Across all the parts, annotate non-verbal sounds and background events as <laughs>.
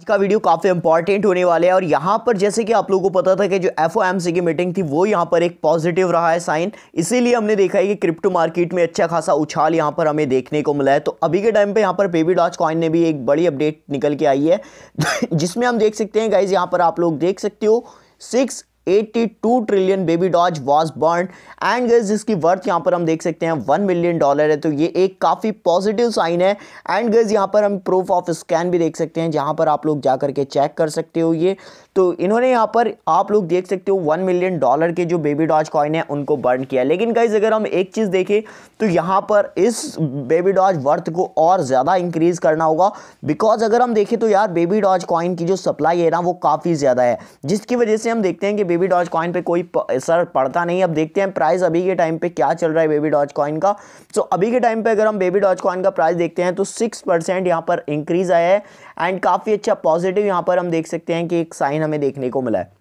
आज का वीडियो काफ़ी इंपॉर्टेंट होने वाले है और यहाँ पर जैसे कि आप लोगों को पता था कि जो एफ की मीटिंग थी वो यहाँ पर एक पॉजिटिव रहा है साइन इसीलिए हमने देखा है कि क्रिप्टो मार्केट में अच्छा खासा उछाल यहाँ पर हमें देखने को मिला है तो अभी के टाइम पे यहाँ पर पेबी डॉच कॉइन ने भी एक बड़ी अपडेट निकल के आई है <laughs> जिसमें हम देख सकते हैं गाइज यहाँ पर आप लोग देख सकते हो six 82 trillion Baby Doge was burn and गज जिसकी वर्थ यहाँ पर हम देख सकते हैं वन मिलियन डॉलर है तो ये एक काफ़ी पॉजिटिव साइन है एंड गज यहाँ पर हम प्रूफ ऑफ स्कैन भी देख सकते हैं जहाँ पर आप लोग जा करके चेक कर सकते हो ये तो इन्होंने यहाँ पर आप लोग देख सकते हो वन मिलियन डॉलर के जो बेबी डॉज कॉइन है उनको बर्न किया लेकिन गाइज अगर हम एक चीज़ देखें तो यहाँ पर इस बेबी डॉज वर्थ को और ज़्यादा इंक्रीज़ करना होगा बिकॉज अगर हम देखें तो यार बेबी डॉज कॉइन की जो सप्लाई है ना वो काफ़ी ज़्यादा है जिसकी वजह से हम देखते हैं कि बेबी डॉज कॉइन पे कोई असर पड़ता नहीं अब देखते हैं प्राइस अभी के टाइम पे क्या चल रहा है बेबी डॉज कॉइन का सो so, अभी के टाइम पे अगर हम बेबी डॉज कॉइन का प्राइस देखते हैं तो सिक्स परसेंट यहाँ पर इंक्रीज़ आया है एंड काफ़ी अच्छा पॉजिटिव यहाँ पर हम देख सकते हैं कि एक साइन हमें देखने को मिला है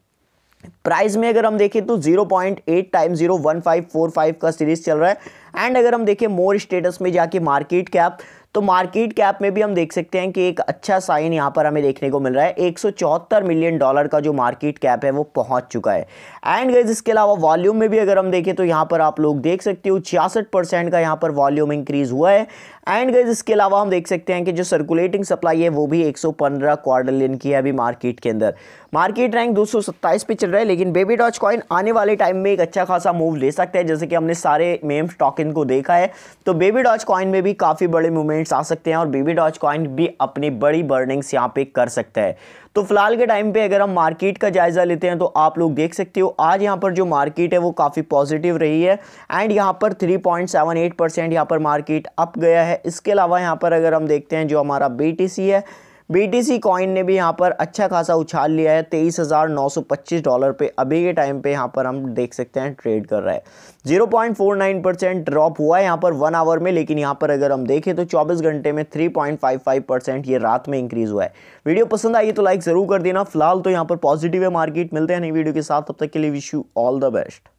प्राइस में अगर हम देखें तो 0.8 टाइम 0.1545 का सीरीज चल रहा है एंड अगर हम देखें मोर स्टेटस में जाके मार्केट कैप तो मार्केट कैप में भी हम देख सकते हैं कि एक अच्छा साइन यहाँ पर हमें देखने को मिल रहा है एक मिलियन डॉलर का जो मार्केट कैप है वो पहुँच चुका है एंड गाइज इसके अलावा वॉल्यूम में भी अगर हम देखें तो यहाँ पर आप लोग देख सकते हो छियासठ का यहाँ पर वॉल्यूम इंक्रीज हुआ है एंड गाइज इसके अलावा हम देख सकते हैं कि जो सर्कुलेटिंग सप्लाई है वो भी 115 क्वार्टरलियन की है अभी मार्केट के अंदर मार्केट रैंक 227 पे चल रहा है लेकिन बेबी डॉच कॉइन आने वाले टाइम में एक अच्छा खासा मूव ले सकता है जैसे कि हमने सारे मेम स्टॉक को देखा है तो बेबी डॉच कॉइन में भी काफ़ी बड़े मूवमेंट प्रॉफिट्स आ सकते हैं और बीबी डॉच कॉइन भी अपनी बड़ी बर्निंग्स यहाँ पे कर सकते हैं तो फिलहाल के टाइम पे अगर हम मार्केट का जायज़ा लेते हैं तो आप लोग देख सकते हो आज यहाँ पर जो मार्केट है वो काफ़ी पॉजिटिव रही है एंड यहाँ पर 3.78 परसेंट यहाँ पर मार्केट अप गया है इसके अलावा यहाँ पर अगर हम देखते हैं जो हमारा बी है BTC कॉइन ने भी यहाँ पर अच्छा खासा उछाल लिया है तेईस हज़ार नौ सौ पच्चीस डॉलर पे अभी के टाइम पे यहाँ पर हम देख सकते हैं ट्रेड कर रहा है zero point four nine percent drop हुआ है यहाँ पर वन आवर में लेकिन यहाँ पर अगर हम देखें तो चौबीस घंटे में three point five five percent ये रात में इंक्रीज़ हुआ है वीडियो पसंद आई तो लाइक ज़रूर कर देना फिलहाल तो यहाँ पर पॉजिटिव है मार्केट मिलते हैं नई वीडियो के साथ तब तक के लिए wish you all the best